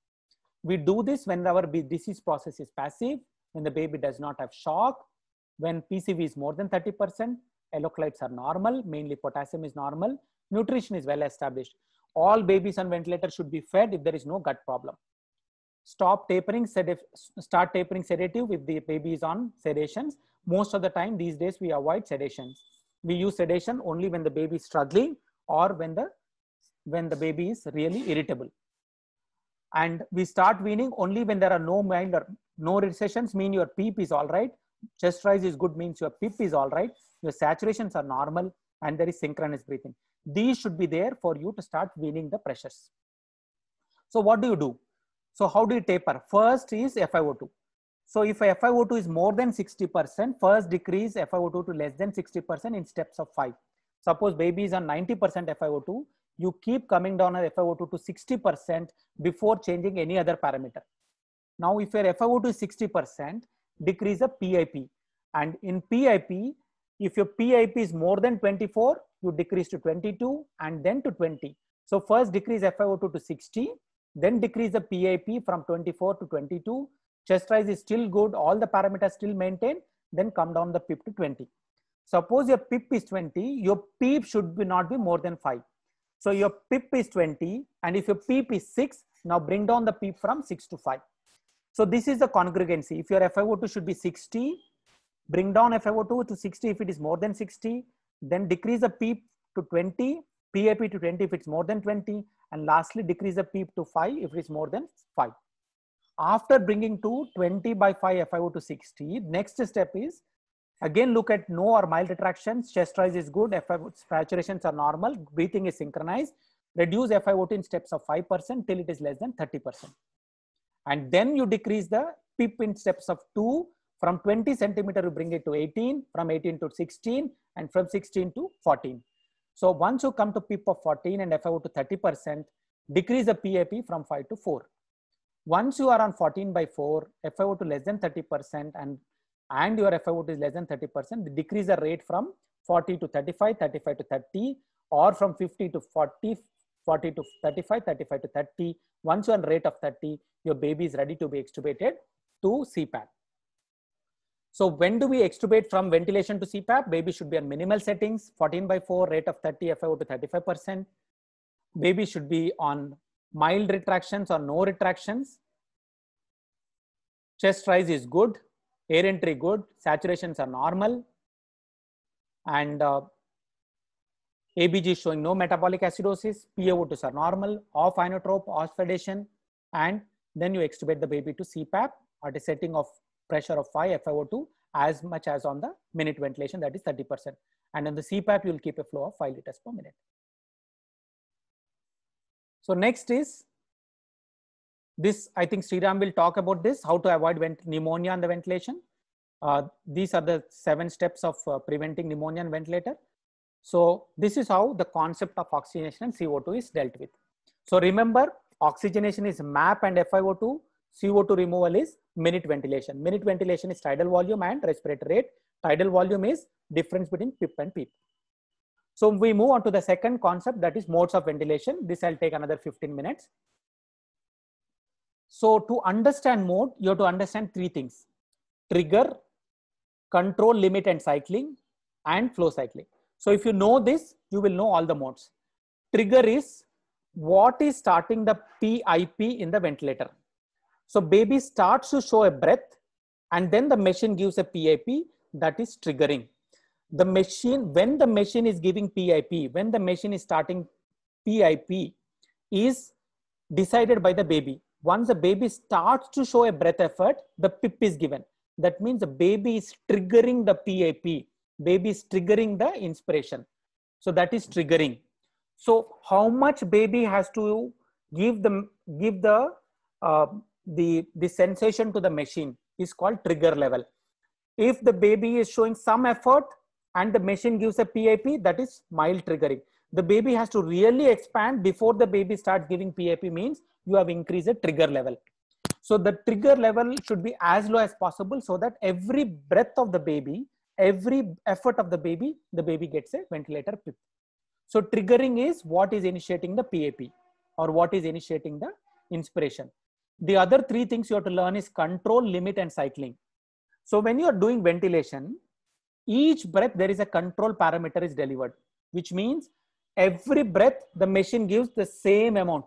We do this when our disease process is passive, when the baby does not have shock, when PCV is more than 30%, Electrolytes are normal, mainly potassium is normal, nutrition is well established. All babies on ventilator should be fed if there is no gut problem. Stop tapering, sedative, start tapering sedative if the baby is on sedations. Most of the time these days we avoid sedations. We use sedation only when the baby is struggling or when the, when the baby is really irritable. And we start weaning only when there are no mild or no recessions mean your PEEP is all right. Chest rise is good means your PEEP is all right your saturations are normal and there is synchronous breathing these should be there for you to start weaning the pressures so what do you do so how do you taper first is FiO2 so if FiO2 is more than 60%, first decrease FiO2 to less than 60% in steps of 5. Suppose baby is on 90% FiO2, you keep coming down on FiO2 to 60% before changing any other parameter. Now if your FiO2 is 60%, decrease the PIP. And in PIP, if your PIP is more than 24, you decrease to 22 and then to 20. So first decrease FiO2 to 60, then decrease the PIP from 24 to 22. Chest rise is still good, all the parameters still maintained, then come down the PIP to 20. Suppose your PIP is 20, your PIP should be not be more than 5. So your PIP is 20 and if your PIP is 6, now bring down the PIP from 6 to 5. So this is the congruency. If your FiO2 should be 60, bring down FiO2 to 60 if it is more than 60, then decrease the PEEP to 20, PAP to 20 if it's more than 20, and lastly decrease the PEEP to 5 if it is more than 5. After bringing to 20 by 5 FiO to 60, next step is again look at no or mild retractions, chest rise is good, FiO saturations are normal, breathing is synchronized, reduce FiO2 in steps of 5% till it is less than 30%. And then you decrease the PEEP in steps of 2 from 20 centimeter, you bring it to 18, from 18 to 16, and from 16 to 14. So once you come to PIP of 14 and FiO to 30%, decrease the PAP from 5 to 4. Once you are on 14 by 4, FiO to less than 30% and, and your FiO is less than 30%, decrease the rate from 40 to 35, 35 to 30, or from 50 to 40, 40 to 35, 35 to 30. Once you are on rate of 30, your baby is ready to be extubated to CPAP. So when do we extubate from ventilation to CPAP? Baby should be on minimal settings, 14 by 4, rate of 30 FiO to 35%. Baby should be on mild retractions or no retractions. Chest rise is good, air entry good, saturations are normal. And uh, ABG showing no metabolic acidosis, PaO2s are normal, off inotrope, off sedation, and then you extubate the baby to CPAP at a setting of pressure of 5 FiO2 as much as on the minute ventilation, that is 30%. And on the CPAP, you'll keep a flow of 5 liters per minute. So next is this, I think Sriram will talk about this, how to avoid pneumonia on the ventilation. Uh, these are the seven steps of uh, preventing pneumonia and ventilator. So this is how the concept of oxygenation and CO2 is dealt with. So remember, oxygenation is MAP and FiO2, CO2 removal is minute ventilation. Minute ventilation is tidal volume and respiratory rate. Tidal volume is difference between PIP and PEEP. So we move on to the second concept that is modes of ventilation. This I'll take another 15 minutes. So to understand mode, you have to understand three things. Trigger, control, limit and cycling and flow cycling. So if you know this, you will know all the modes. Trigger is what is starting the PIP in the ventilator. So baby starts to show a breath and then the machine gives a PIP that is triggering. The machine, when the machine is giving PIP, when the machine is starting PIP is decided by the baby. Once the baby starts to show a breath effort, the PIP is given. That means the baby is triggering the PIP. Baby is triggering the inspiration. So that is triggering. So how much baby has to give the, give the uh, the, the sensation to the machine is called trigger level. If the baby is showing some effort and the machine gives a PIP, that is mild triggering. The baby has to really expand before the baby starts giving PIP means you have increased the trigger level. So the trigger level should be as low as possible so that every breath of the baby, every effort of the baby, the baby gets a ventilator PIP. So triggering is what is initiating the PAP or what is initiating the inspiration the other three things you have to learn is control limit and cycling so when you are doing ventilation each breath there is a control parameter is delivered which means every breath the machine gives the same amount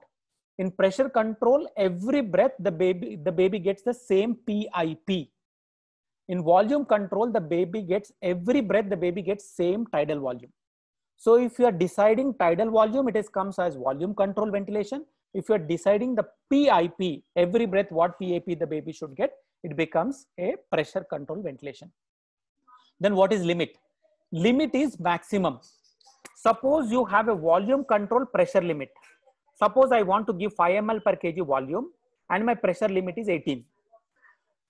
in pressure control every breath the baby the baby gets the same pip in volume control the baby gets every breath the baby gets same tidal volume so if you are deciding tidal volume it is comes as volume control ventilation if you are deciding the PIP, every breath, what PAP the baby should get, it becomes a pressure control ventilation. Then what is limit? Limit is maximum. Suppose you have a volume control pressure limit. Suppose I want to give 5 ml per kg volume and my pressure limit is 18.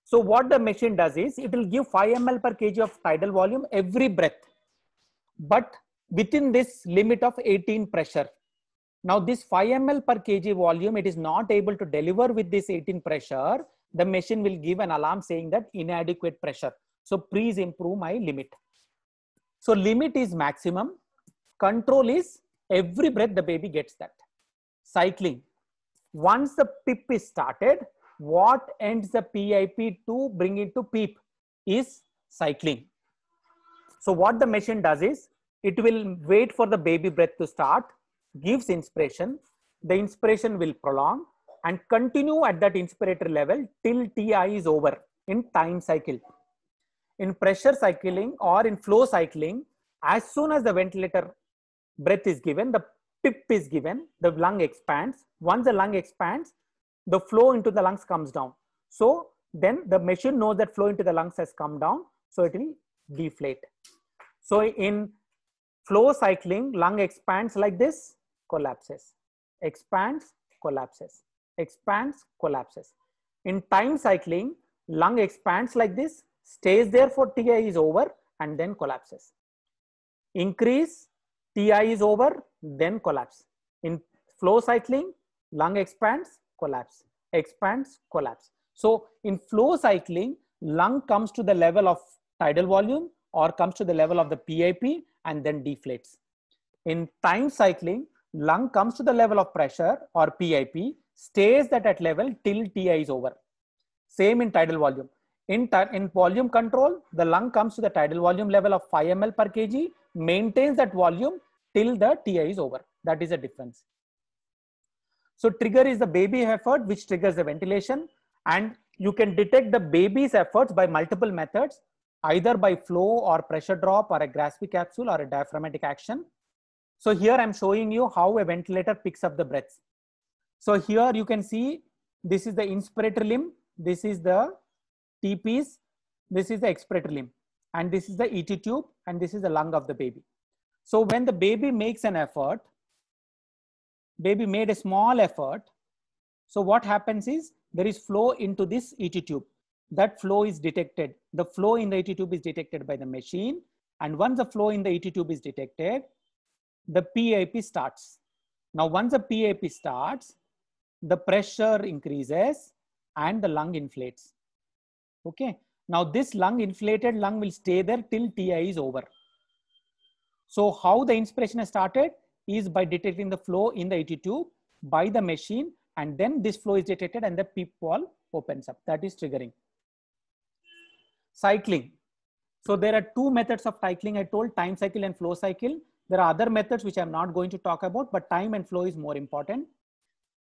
So what the machine does is it will give 5 ml per kg of tidal volume every breath. But within this limit of 18 pressure, now this 5 ml per kg volume, it is not able to deliver with this 18 pressure. The machine will give an alarm saying that inadequate pressure. So please improve my limit. So limit is maximum. Control is every breath the baby gets that. Cycling. Once the PIP is started, what ends the PIP to bring it to PEEP is cycling. So what the machine does is, it will wait for the baby breath to start gives inspiration, the inspiration will prolong and continue at that inspirator level till Ti is over in time cycle. In pressure cycling or in flow cycling, as soon as the ventilator breath is given, the pip is given, the lung expands. Once the lung expands, the flow into the lungs comes down. So then the machine knows that flow into the lungs has come down, so it will deflate. So in flow cycling, lung expands like this, collapses, expands, collapses, expands, collapses. In time cycling, lung expands like this, stays there for Ti is over and then collapses. Increase, Ti is over, then collapse. In flow cycling, lung expands, collapse, expands, collapse. So in flow cycling, lung comes to the level of tidal volume or comes to the level of the PIP and then deflates. In time cycling, lung comes to the level of pressure or PIP, stays that at level till TI is over. Same in tidal volume. In, in volume control, the lung comes to the tidal volume level of 5 ml per kg, maintains that volume till the TI is over. That is the difference. So trigger is the baby effort which triggers the ventilation and you can detect the baby's efforts by multiple methods, either by flow or pressure drop or a graspy capsule or a diaphragmatic action. So here I'm showing you how a ventilator picks up the breaths. So here you can see this is the inspiratory limb, this is the T piece, this is the expiratory limb, and this is the ET tube, and this is the lung of the baby. So when the baby makes an effort, baby made a small effort. So what happens is there is flow into this ET tube. That flow is detected. The flow in the ET tube is detected by the machine. And once the flow in the ET tube is detected, the PAP starts. Now, once the PAP starts, the pressure increases and the lung inflates. Okay. Now, this lung inflated lung will stay there till TI is over. So, how the inspiration started is by detecting the flow in the AT tube by the machine, and then this flow is detected and the PEEP wall opens up. That is triggering. Cycling. So, there are two methods of cycling I told time cycle and flow cycle there are other methods which I'm not going to talk about, but time and flow is more important.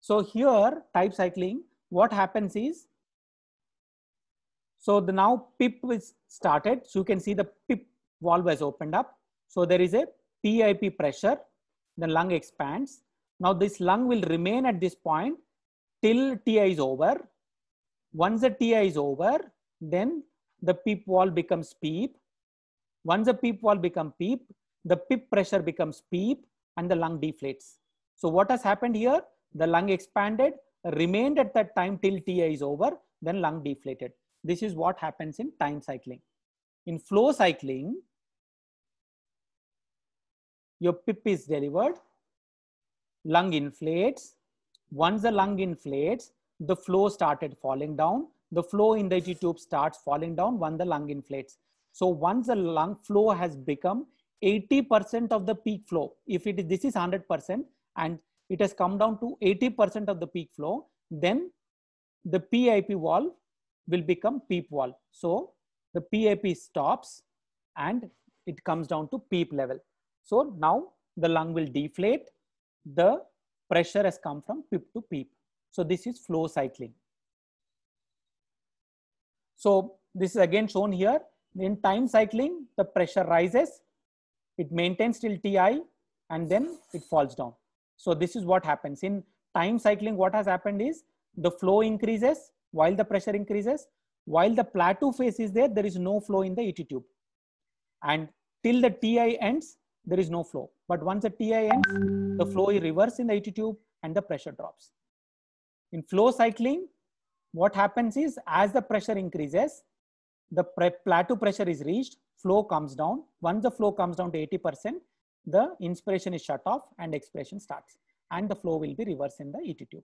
So here, type cycling, what happens is, so the now pip is started. So you can see the pip valve has opened up. So there is a PIP pressure, the lung expands. Now this lung will remain at this point till TI is over. Once the TI is over, then the PEEP wall becomes PEEP. Once the PEEP wall becomes PEEP, the pip pressure becomes PEEP and the lung deflates. So what has happened here? The lung expanded, remained at that time till TA is over, then lung deflated. This is what happens in time cycling. In flow cycling, your PIP is delivered, lung inflates. Once the lung inflates, the flow started falling down. The flow in the G tube starts falling down when the lung inflates. So once the lung flow has become 80% of the peak flow. If it is, this is 100% and it has come down to 80% of the peak flow, then the PIP valve will become PEEP valve. So the PIP stops and it comes down to PEEP level. So now the lung will deflate. The pressure has come from PIP to PEEP. So this is flow cycling. So this is again shown here. In time cycling, the pressure rises it maintains till Ti and then it falls down. So this is what happens in time cycling. What has happened is the flow increases while the pressure increases. While the plateau phase is there, there is no flow in the ET tube. And till the Ti ends, there is no flow. But once the Ti ends, the flow is reversed in the ET tube and the pressure drops. In flow cycling, what happens is as the pressure increases, the plateau pressure is reached flow comes down. Once the flow comes down to 80%, the inspiration is shut off and expiration starts. And the flow will be reversed in the ET tube.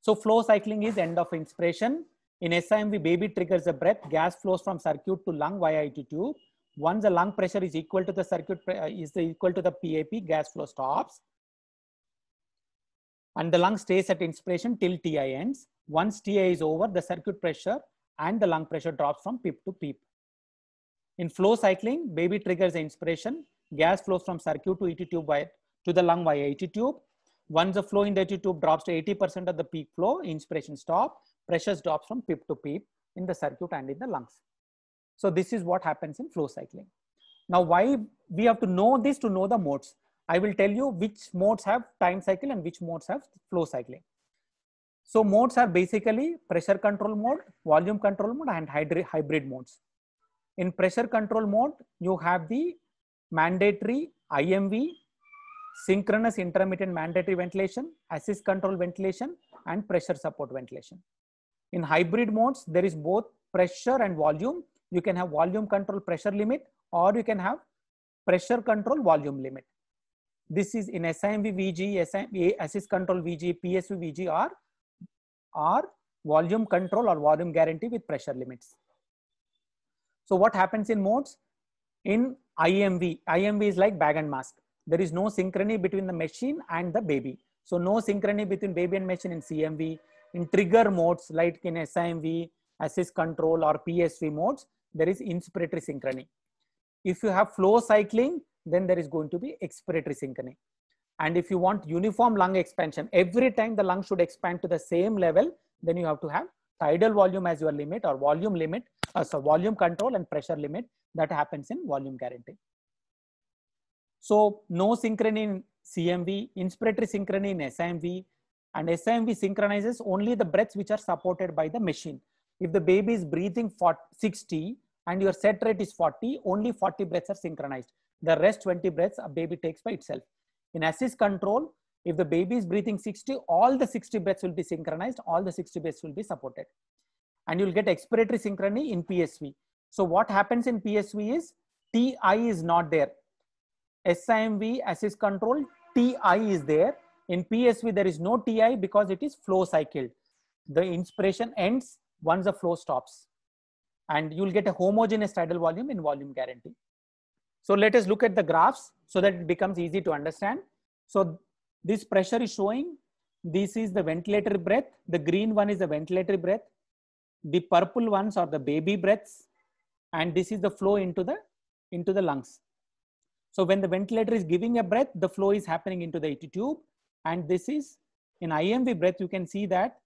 So flow cycling is end of inspiration. In SIMV, baby triggers the breath. Gas flows from circuit to lung via ET tube. Once the lung pressure is equal to the circuit, uh, is equal to the PAP, gas flow stops. And the lung stays at inspiration till TI ends. Once TI is over, the circuit pressure and the lung pressure drops from PIP to PEEP. In flow cycling, baby triggers the inspiration. Gas flows from circuit to ET tube via, to the lung via ET tube. Once the flow in the ET tube drops to 80% of the peak flow, inspiration stop. Pressures drops from PIP to PEEP in the circuit and in the lungs. So this is what happens in flow cycling. Now, why we have to know this to know the modes. I will tell you which modes have time cycle and which modes have flow cycling. So modes are basically pressure control mode, volume control mode and hybrid modes. In pressure control mode, you have the mandatory IMV, synchronous intermittent mandatory ventilation, assist control ventilation, and pressure support ventilation. In hybrid modes, there is both pressure and volume. You can have volume control pressure limit or you can have pressure control volume limit. This is in SIMV VG, SIMV, assist control VG, PSU VG or, or volume control or volume guarantee with pressure limits. So what happens in modes? In IMV, IMV is like bag and mask. There is no synchrony between the machine and the baby. So no synchrony between baby and machine in CMV. In trigger modes like in SIMV, assist control or PSV modes, there is inspiratory synchrony. If you have flow cycling, then there is going to be expiratory synchrony. And if you want uniform lung expansion, every time the lung should expand to the same level, then you have to have tidal volume as your limit or volume limit, uh, so volume control and pressure limit that happens in volume guarantee. So no synchrony in CMV, inspiratory synchrony in SIMV, and SIMV synchronizes only the breaths which are supported by the machine. If the baby is breathing for 60 and your set rate is 40, only 40 breaths are synchronized. The rest 20 breaths a baby takes by itself. In assist control, if the baby is breathing 60, all the 60 breaths will be synchronized, all the 60 breaths will be supported. And you'll get expiratory synchrony in PSV. So what happens in PSV is TI is not there. SIMV, assist control, TI is there. In PSV, there is no TI because it is flow cycled. The inspiration ends once the flow stops. And you'll get a homogeneous tidal volume in volume guarantee. So let us look at the graphs so that it becomes easy to understand. So this pressure is showing. This is the ventilatory breath. The green one is the ventilatory breath. The purple ones are the baby breaths. And this is the flow into the, into the lungs. So when the ventilator is giving a breath, the flow is happening into the ET tube. And this is in IMV breath, you can see that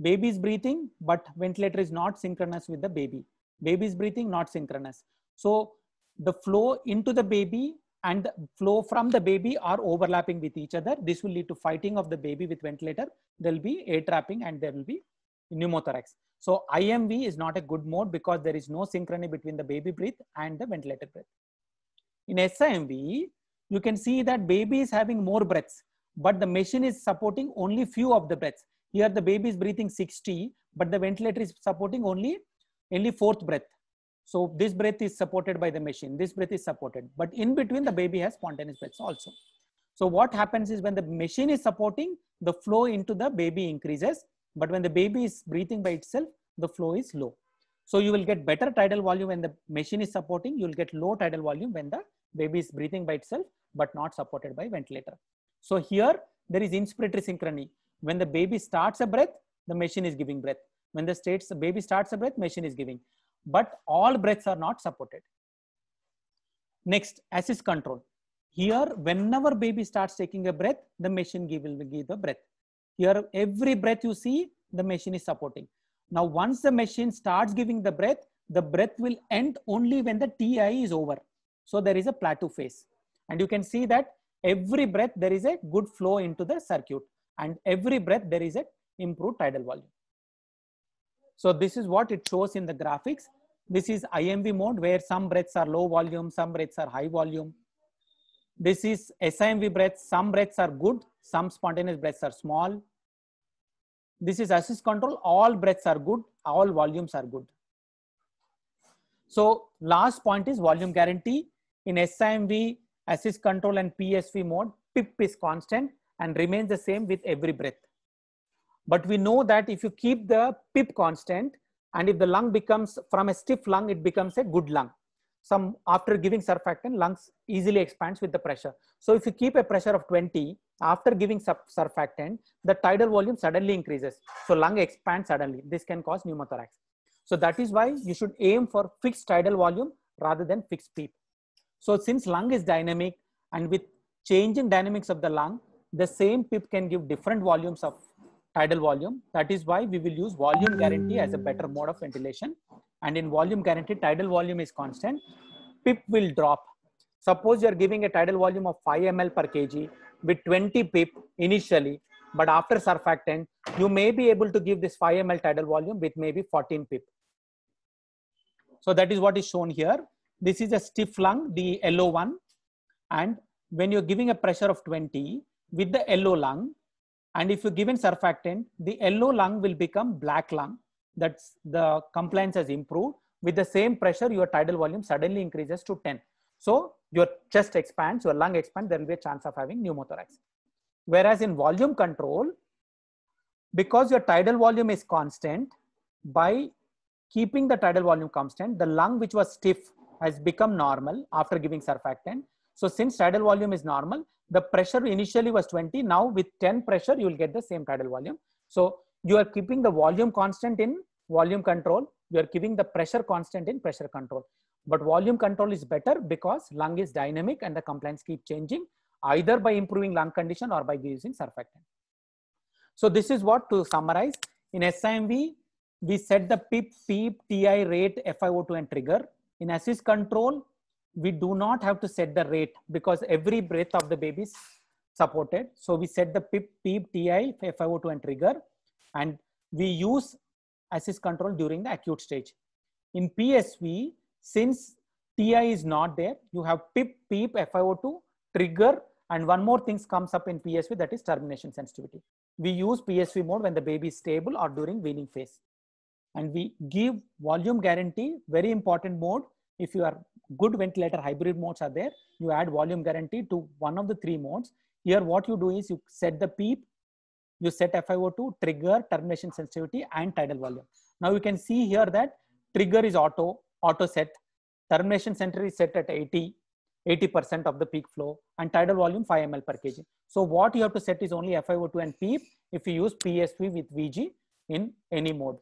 baby is breathing, but ventilator is not synchronous with the baby. Baby is breathing, not synchronous. So the flow into the baby and flow from the baby are overlapping with each other. This will lead to fighting of the baby with ventilator. There'll be air trapping and there will be pneumothorax. So IMV is not a good mode because there is no synchrony between the baby breath and the ventilator breath. In SIMV, you can see that baby is having more breaths, but the machine is supporting only few of the breaths. Here the baby is breathing 60, but the ventilator is supporting only, only fourth breath. So this breath is supported by the machine. This breath is supported. But in between, the baby has spontaneous breaths also. So what happens is when the machine is supporting, the flow into the baby increases. But when the baby is breathing by itself, the flow is low. So you will get better tidal volume when the machine is supporting. You'll get low tidal volume when the baby is breathing by itself, but not supported by ventilator. So here there is inspiratory synchrony. When the baby starts a breath, the machine is giving breath. When the states the baby starts a breath, machine is giving but all breaths are not supported. Next, assist control. Here, whenever baby starts taking a breath, the machine give, will give the breath. Here, every breath you see, the machine is supporting. Now, once the machine starts giving the breath, the breath will end only when the TI is over. So there is a plateau phase. And you can see that every breath, there is a good flow into the circuit. And every breath, there is a improved tidal volume. So this is what it shows in the graphics. This is IMV mode where some breaths are low volume, some breaths are high volume. This is SIMV breaths. Some breaths are good, some spontaneous breaths are small. This is assist control. All breaths are good, all volumes are good. So last point is volume guarantee. In SIMV, assist control and PSV mode, PIP is constant and remains the same with every breath. But we know that if you keep the PIP constant, and if the lung becomes, from a stiff lung, it becomes a good lung. Some, after giving surfactant, lungs easily expands with the pressure. So if you keep a pressure of 20, after giving surfactant, the tidal volume suddenly increases. So lung expands suddenly. This can cause pneumothorax. So that is why you should aim for fixed tidal volume rather than fixed PEEP. So since lung is dynamic and with changing dynamics of the lung, the same PEEP can give different volumes of tidal volume. That is why we will use volume guarantee as a better mode of ventilation. And in volume guarantee, tidal volume is constant. PIP will drop. Suppose you are giving a tidal volume of 5 ml per kg with 20 PIP initially, but after surfactant, you may be able to give this 5 ml tidal volume with maybe 14 PIP. So that is what is shown here. This is a stiff lung, the yellow one. And when you're giving a pressure of 20 with the yellow lung, and if you give in surfactant, the yellow lung will become black lung. That's the compliance has improved. With the same pressure, your tidal volume suddenly increases to 10. So your chest expands, your lung expands, there will be a chance of having pneumothorax. Whereas in volume control, because your tidal volume is constant, by keeping the tidal volume constant, the lung which was stiff has become normal after giving surfactant. So since tidal volume is normal, the pressure initially was 20 now with 10 pressure you will get the same tidal volume so you are keeping the volume constant in volume control you are keeping the pressure constant in pressure control but volume control is better because lung is dynamic and the compliance keep changing either by improving lung condition or by using surfactant so this is what to summarize in simv we set the pip peep ti rate fio2 and trigger in assist control we do not have to set the rate because every breath of the baby is supported. So we set the PIP, PEEP, TI, FiO2 and trigger and we use assist control during the acute stage. In PSV, since TI is not there, you have PIP, PEEP, FiO2, trigger and one more thing comes up in PSV that is termination sensitivity. We use PSV mode when the baby is stable or during weaning phase. And we give volume guarantee, very important mode if you are good ventilator hybrid modes are there, you add volume guarantee to one of the three modes. Here what you do is you set the PEEP, you set FiO2, trigger, termination sensitivity and tidal volume. Now you can see here that trigger is auto, auto set, termination sensitivity is set at 80, 80% of the peak flow and tidal volume 5 ml per kg. So what you have to set is only FiO2 and PEEP if you use PSV with VG in any mode.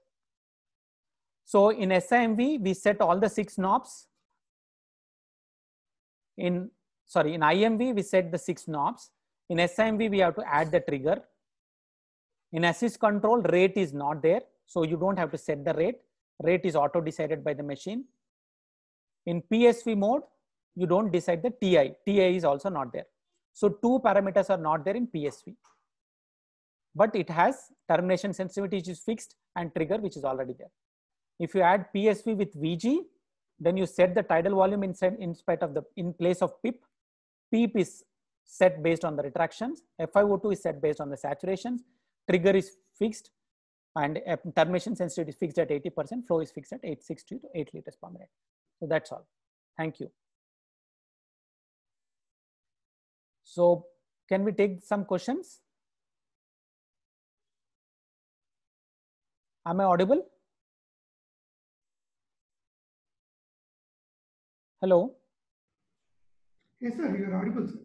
So in SIMV, we set all the six knobs. In sorry, in IMV, we set the six knobs. In SIMV, we have to add the trigger. In assist control, rate is not there. So you don't have to set the rate. Rate is auto decided by the machine. In PSV mode, you don't decide the TI. TI is also not there. So two parameters are not there in PSV. But it has termination sensitivity which is fixed and trigger which is already there. If you add PSV with VG, then you set the tidal volume in spite of the in place of PIP. PIP is set based on the retractions. FiO2 is set based on the saturations. Trigger is fixed and termination sensitivity is fixed at 80%. Flow is fixed at 860 to 8 liters per minute. So that's all. Thank you. So can we take some questions? Am I audible? Hello. Yes, sir. You are audible. Sir.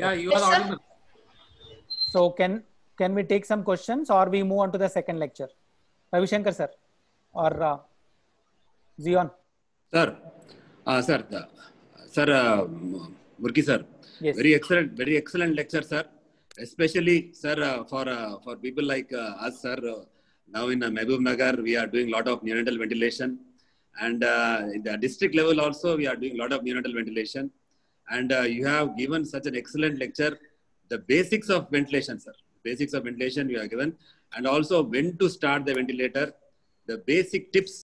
Yeah, you yes, are audible. Sir. So can can we take some questions or we move on to the second lecture? Ravishankar sir or uh, Zion. Sir, uh, sir, uh, sir, uh, Murki sir. Yes. Very excellent, very excellent lecture, sir. Especially, sir, uh, for uh, for people like uh, us, sir. Uh, now in uh, Mehboob Nagar, we are doing lot of neonatal ventilation. And uh, in the district level also, we are doing a lot of neonatal ventilation. And uh, you have given such an excellent lecture, the basics of ventilation, sir. Basics of ventilation you have given. And also when to start the ventilator, the basic tips